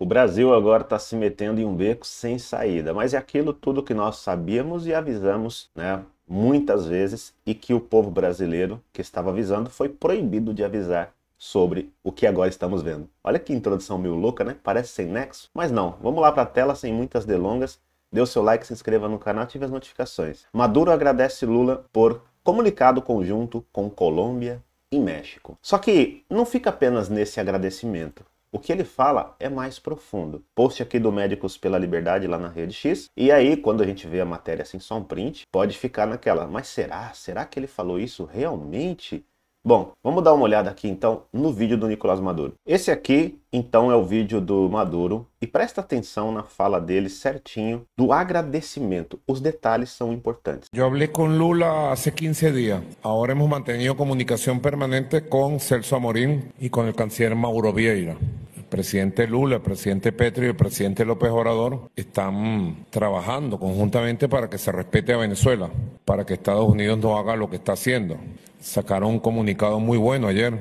O Brasil agora está se metendo em um beco sem saída, mas é aquilo tudo que nós sabíamos e avisamos, né? Muitas vezes, e que o povo brasileiro que estava avisando foi proibido de avisar sobre o que agora estamos vendo. Olha que introdução meio louca, né? Parece sem nexo, mas não. Vamos lá para a tela sem muitas delongas. Dê o seu like, se inscreva no canal, ative as notificações. Maduro agradece Lula por comunicado conjunto com Colômbia e México. Só que não fica apenas nesse agradecimento. O que ele fala é mais profundo. Post aqui do Médicos pela Liberdade lá na Rede X. E aí, quando a gente vê a matéria assim, só um print, pode ficar naquela. Mas será? Será que ele falou isso realmente? Bom, vamos dar uma olhada aqui então no vídeo do Nicolás Maduro. Esse aqui então é o vídeo do Maduro e presta atenção na fala dele certinho do agradecimento. Os detalhes são importantes. Eu falei com Lula há 15 dias. Agora hemos mantenido comunicação permanente com Celso Amorim e com o canciller Mauro Vieira. presidente Lula, el presidente Petro y el presidente López Obrador están trabajando conjuntamente para que se respete a Venezuela, para que Estados Unidos no haga lo que está haciendo. Sacaron un comunicado muy bueno ayer,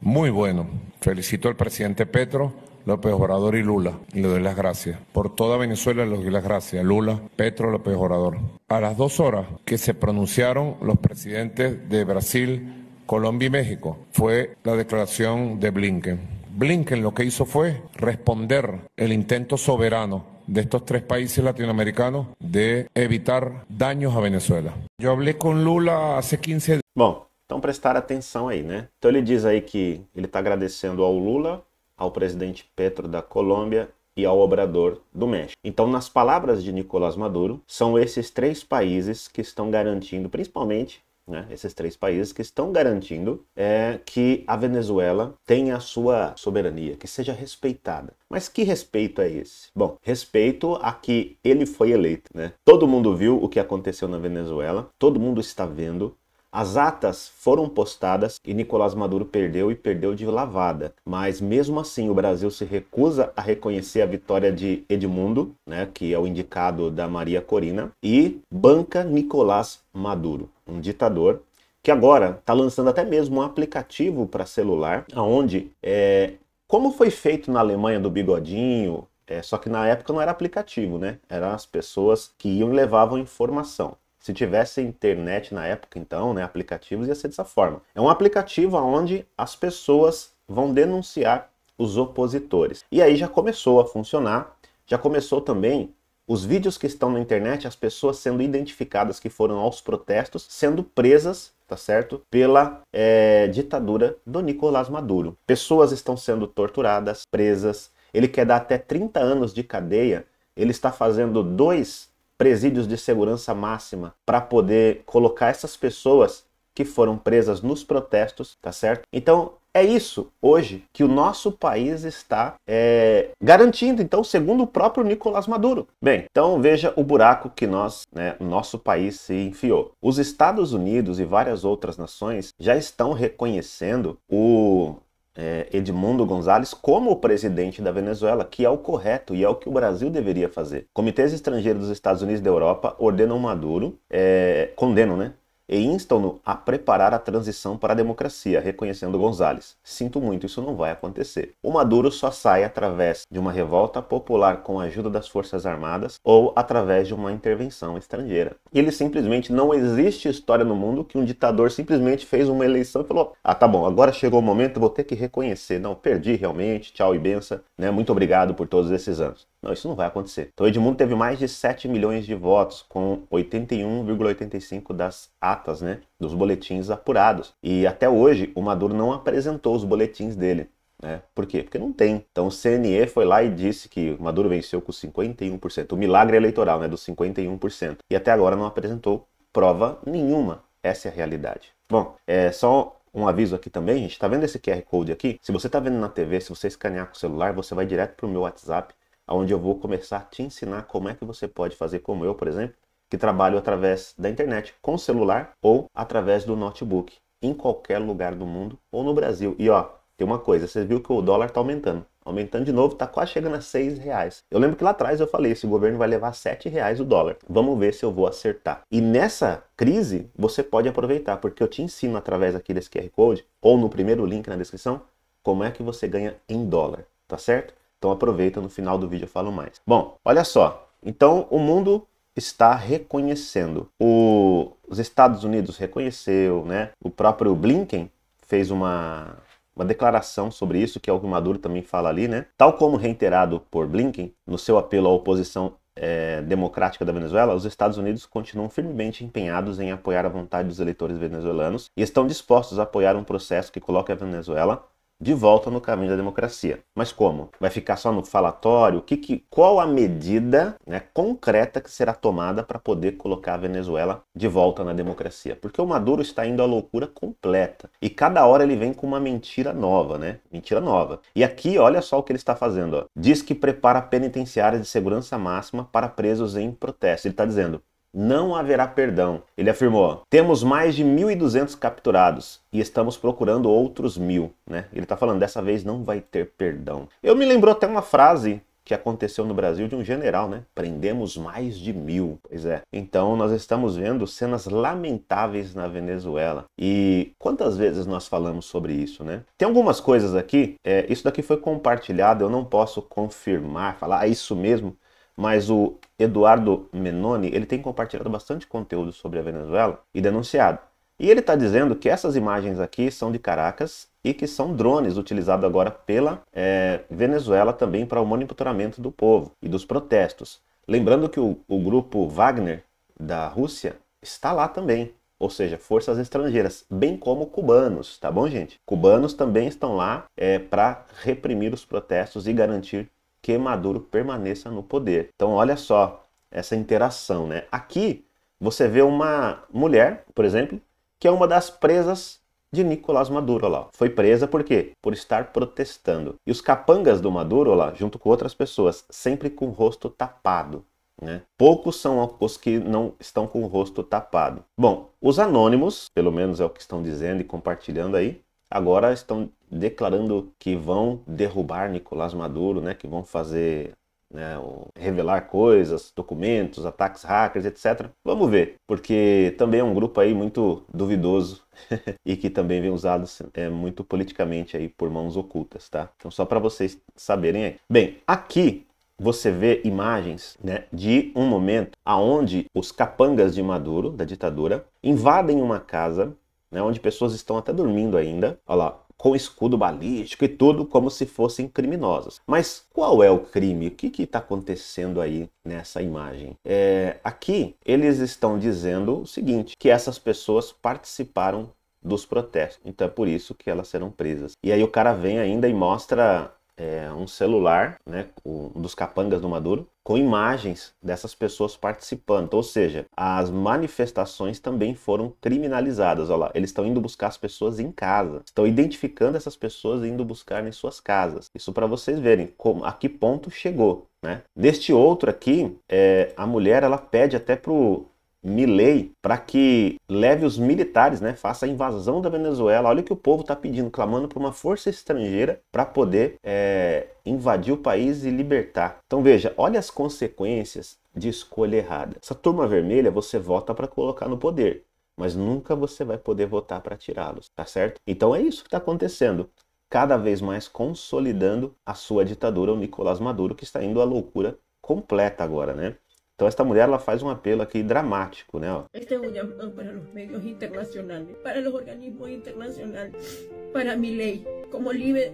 muy bueno. Felicito al presidente Petro, López Obrador y Lula. Y le doy las gracias. Por toda Venezuela le doy las gracias. Lula, Petro, López Obrador. A las dos horas que se pronunciaron los presidentes de Brasil, Colombia y México, fue la declaración de Blinken. Blinken lo que hizo fue responder el intento soberano de estos tres países latinoamericanos de evitar daños a Venezuela. Eu falei com Lula há 15 Bom, então prestar atenção aí, né? Então ele diz aí que ele está agradecendo ao Lula, ao presidente Petro da Colômbia e ao Obrador do México. Então, nas palavras de Nicolás Maduro, são esses três países que estão garantindo, principalmente né? esses três países que estão garantindo é, que a Venezuela tenha a sua soberania, que seja respeitada. Mas que respeito é esse? Bom, respeito a que ele foi eleito, né? Todo mundo viu o que aconteceu na Venezuela, todo mundo está vendo, as atas foram postadas e Nicolás Maduro perdeu e perdeu de lavada. Mas mesmo assim, o Brasil se recusa a reconhecer a vitória de Edmundo, né, que é o indicado da Maria Corina, e banca Nicolás Maduro um ditador, que agora está lançando até mesmo um aplicativo para celular, onde, é, como foi feito na Alemanha do bigodinho, é, só que na época não era aplicativo, né? Eram as pessoas que iam e levavam informação. Se tivesse internet na época, então, né, aplicativos, ia ser dessa forma. É um aplicativo onde as pessoas vão denunciar os opositores. E aí já começou a funcionar, já começou também os vídeos que estão na internet, as pessoas sendo identificadas que foram aos protestos, sendo presas tá certo? Pela é, ditadura do Nicolás Maduro. Pessoas estão sendo torturadas, presas. Ele quer dar até 30 anos de cadeia. Ele está fazendo dois presídios de segurança máxima para poder colocar essas pessoas que foram presas nos protestos, tá certo? Então, é isso hoje que o nosso país está é, garantindo, então, segundo o próprio Nicolás Maduro. Bem, então veja o buraco que nós, né, o nosso país se enfiou. Os Estados Unidos e várias outras nações já estão reconhecendo o é, Edmundo Gonzalez como o presidente da Venezuela, que é o correto e é o que o Brasil deveria fazer. Comitês estrangeiros dos Estados Unidos e da Europa ordenam Maduro, é, condenam, né? e instam-no a preparar a transição para a democracia, reconhecendo Gonzales. Sinto muito, isso não vai acontecer. O Maduro só sai através de uma revolta popular com a ajuda das Forças Armadas ou através de uma intervenção estrangeira. Ele simplesmente não existe história no mundo que um ditador simplesmente fez uma eleição e falou: "Ah, tá bom, agora chegou o momento, vou ter que reconhecer, não perdi realmente, tchau e benção, né? Muito obrigado por todos esses anos". Não, isso não vai acontecer. Então, Edmundo teve mais de 7 milhões de votos, com 81,85% das atas, né, dos boletins apurados. E até hoje, o Maduro não apresentou os boletins dele. Né? Por quê? Porque não tem. Então o CNE foi lá e disse que o Maduro venceu com 51%. O milagre eleitoral, né? Dos 51%. E até agora não apresentou prova nenhuma. Essa é a realidade. Bom, é só um aviso aqui também, gente. Tá vendo esse QR Code aqui? Se você tá vendo na TV, se você escanear com o celular, você vai direto pro meu WhatsApp onde eu vou começar a te ensinar como é que você pode fazer como eu, por exemplo, que trabalho através da internet, com celular ou através do notebook, em qualquer lugar do mundo ou no Brasil. E ó, tem uma coisa, você viu que o dólar está aumentando. Aumentando de novo, está quase chegando a 6 reais. Eu lembro que lá atrás eu falei, esse governo vai levar 7 reais o dólar. Vamos ver se eu vou acertar. E nessa crise, você pode aproveitar, porque eu te ensino através aqui desse QR Code, ou no primeiro link na descrição, como é que você ganha em dólar, tá certo? Então aproveita, no final do vídeo eu falo mais. Bom, olha só. Então o mundo está reconhecendo. O, os Estados Unidos reconheceu, né? O próprio Blinken fez uma, uma declaração sobre isso, que é o que o Maduro também fala ali, né? Tal como reiterado por Blinken no seu apelo à oposição é, democrática da Venezuela, os Estados Unidos continuam firmemente empenhados em apoiar a vontade dos eleitores venezuelanos e estão dispostos a apoiar um processo que coloque a Venezuela de volta no caminho da democracia. Mas como? Vai ficar só no falatório? que, que qual a medida né, concreta que será tomada para poder colocar a Venezuela de volta na democracia? Porque o Maduro está indo à loucura completa. E cada hora ele vem com uma mentira nova, né? Mentira nova. E aqui, olha só o que ele está fazendo. Ó. Diz que prepara penitenciárias de segurança máxima para presos em protesto. Ele está dizendo: não haverá perdão. Ele afirmou: temos mais de 1.200 capturados e estamos procurando outros mil. Né? Ele está falando: dessa vez não vai ter perdão. Eu me lembrou até uma frase que aconteceu no Brasil de um general, né? Prendemos mais de mil. Pois é. Então nós estamos vendo cenas lamentáveis na Venezuela. E quantas vezes nós falamos sobre isso, né? Tem algumas coisas aqui. É, isso daqui foi compartilhado, eu não posso confirmar, falar ah, isso mesmo mas o Eduardo Menoni ele tem compartilhado bastante conteúdo sobre a Venezuela e denunciado. E ele está dizendo que essas imagens aqui são de Caracas e que são drones utilizados agora pela é, Venezuela também para o monitoramento do povo e dos protestos. Lembrando que o, o grupo Wagner da Rússia está lá também, ou seja, forças estrangeiras, bem como cubanos, tá bom, gente? Cubanos também estão lá é, para reprimir os protestos e garantir que Maduro permaneça no poder. Então, olha só essa interação, né? Aqui você vê uma mulher, por exemplo, que é uma das presas de Nicolás Maduro lá. Foi presa por quê? Por estar protestando. E os capangas do Maduro lá, junto com outras pessoas, sempre com o rosto tapado. Né? Poucos são os que não estão com o rosto tapado. Bom, os anônimos, pelo menos é o que estão dizendo e compartilhando aí, agora estão declarando que vão derrubar Nicolás Maduro, né, que vão fazer né, revelar coisas, documentos, ataques hackers, etc. Vamos ver, porque também é um grupo aí muito duvidoso e que também vem usado é, muito politicamente aí por mãos ocultas, tá? Então só para vocês saberem aí. Bem, aqui você vê imagens né, de um momento aonde os capangas de Maduro, da ditadura, invadem uma casa né, onde pessoas estão até dormindo ainda, olha lá, com escudo balístico e tudo como se fossem criminosas. Mas qual é o crime? O que está acontecendo aí nessa imagem? É, aqui eles estão dizendo o seguinte, que essas pessoas participaram dos protestos. Então é por isso que elas serão presas. E aí o cara vem ainda e mostra é, um celular, né, um dos capangas do Maduro, com imagens dessas pessoas participando. Então, ou seja, as manifestações também foram criminalizadas. Olha lá, eles estão indo buscar as pessoas em casa, estão identificando essas pessoas e indo buscar em suas casas. Isso para vocês verem como, a que ponto chegou. Né? Neste outro aqui, é, a mulher ela pede até pro Milley para que leve os militares, né, faça a invasão da Venezuela. Olha o que o povo está pedindo, clamando por uma força estrangeira para poder é, invadir o país e libertar. Então veja, olha as consequências de escolha errada. Essa turma vermelha você vota para colocar no poder, mas nunca você vai poder votar para tirá-los, tá certo? Então é isso que está acontecendo. Cada vez mais consolidando a sua ditadura, o Nicolás Maduro, que está indo à loucura completa agora, né? Entonces esta mujer la faz un um apelo aquí dramático, né? Este es un llamado para los medios internacionales, para los organismos internacionales, para mi ley. Como líder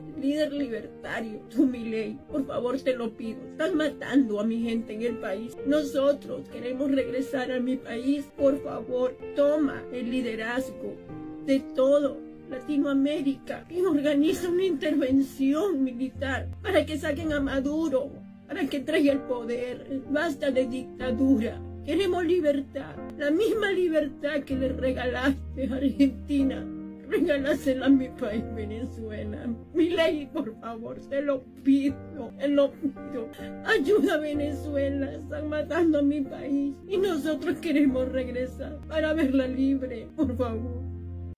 libertario, tú mi ley, por favor te lo pido. Estás matando a mi gente en el país. Nosotros queremos regresar a mi país. Por favor, toma el liderazgo de todo Latinoamérica y organiza una intervención militar para que saquen a Maduro, para que traiga el poder. Basta de dictadura. Queremos libertad. La misma libertad que le regalaste a Argentina. Regalásela a mi país, Venezuela. Mi ley, por favor, Se lo pido, te lo pido. Ayuda a Venezuela, están matando a mi país. Y nosotros queremos regresar para verla libre, por favor.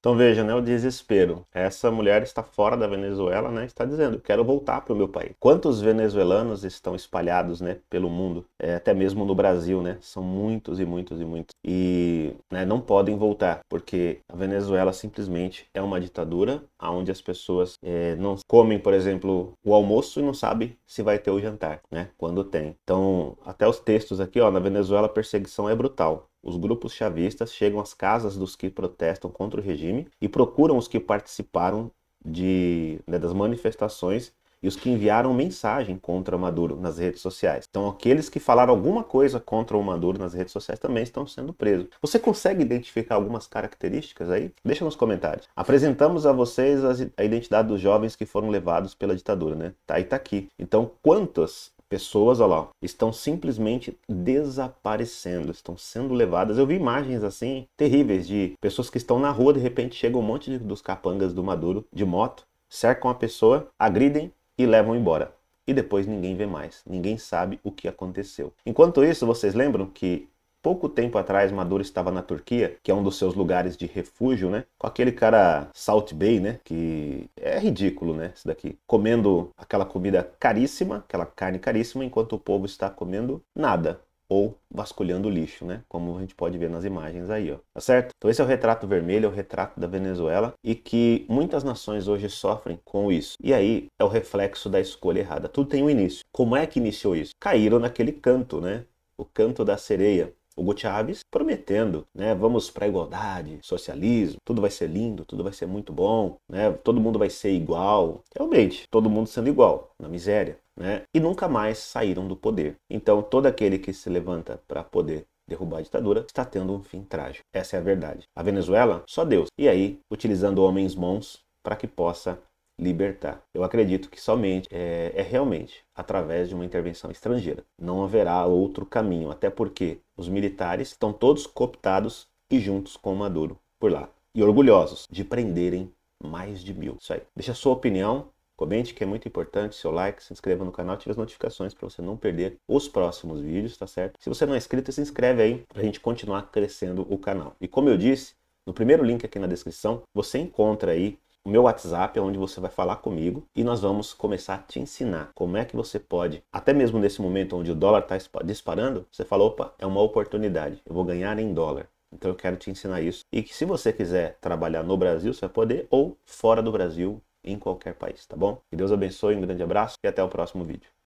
Então veja, né, o desespero. Essa mulher está fora da Venezuela, né, está dizendo, quero voltar para o meu país. Quantos venezuelanos estão espalhados, né, pelo mundo, é, até mesmo no Brasil, né, são muitos e muitos e muitos. E né, não podem voltar, porque a Venezuela simplesmente é uma ditadura, onde as pessoas é, não comem, por exemplo, o almoço e não sabem se vai ter o jantar, né, quando tem. Então, até os textos aqui, ó, na Venezuela a perseguição é brutal. Os grupos chavistas chegam às casas dos que protestam contra o regime e procuram os que participaram de, né, das manifestações e os que enviaram mensagem contra Maduro nas redes sociais. Então, aqueles que falaram alguma coisa contra o Maduro nas redes sociais também estão sendo presos. Você consegue identificar algumas características aí? Deixa nos comentários. Apresentamos a vocês a identidade dos jovens que foram levados pela ditadura, né? Tá aí, tá aqui. Então, quantas pessoas, olha lá, estão simplesmente desaparecendo, estão sendo levadas. Eu vi imagens assim terríveis de pessoas que estão na rua, de repente chega um monte de, dos capangas do Maduro de moto, cercam a pessoa, agridem e levam embora. E depois ninguém vê mais, ninguém sabe o que aconteceu. Enquanto isso, vocês lembram que pouco tempo atrás Maduro estava na Turquia, que é um dos seus lugares de refúgio, né? Com aquele cara Salt Bay, né? Que é ridículo, né? Isso daqui. Comendo aquela comida caríssima, aquela carne caríssima, enquanto o povo está comendo nada ou vasculhando lixo, né? Como a gente pode ver nas imagens aí, ó. Tá certo? Então esse é o retrato vermelho, é o retrato da Venezuela e que muitas nações hoje sofrem com isso. E aí é o reflexo da escolha errada. Tudo tem um início. Como é que iniciou isso? Caíram naquele canto, né? O canto da sereia Hugo Chávez prometendo, né? Vamos para a igualdade, socialismo, tudo vai ser lindo, tudo vai ser muito bom, né? Todo mundo vai ser igual. Realmente, todo mundo sendo igual, na miséria, né? E nunca mais saíram do poder. Então, todo aquele que se levanta para poder derrubar a ditadura, está tendo um fim trágico. Essa é a verdade. A Venezuela, só Deus. E aí, utilizando homens bons para que possa libertar. Eu acredito que somente é, é realmente através de uma intervenção estrangeira. Não haverá outro caminho, até porque os militares estão todos cooptados e juntos com Maduro por lá. E orgulhosos de prenderem mais de mil. Isso aí. Deixa a sua opinião, comente que é muito importante, seu like, se inscreva no canal, ative as notificações para você não perder os próximos vídeos, tá certo? Se você não é inscrito, se inscreve aí para a gente continuar crescendo o canal. E como eu disse, no primeiro link aqui na descrição, você encontra aí o meu WhatsApp é onde você vai falar comigo e nós vamos começar a te ensinar como é que você pode, até mesmo nesse momento onde o dólar está disparando, você fala: opa, é uma oportunidade, eu vou ganhar em dólar. Então eu quero te ensinar isso. E que se você quiser trabalhar no Brasil, você vai poder, ou fora do Brasil, em qualquer país, tá bom? Que Deus abençoe, um grande abraço e até o próximo vídeo.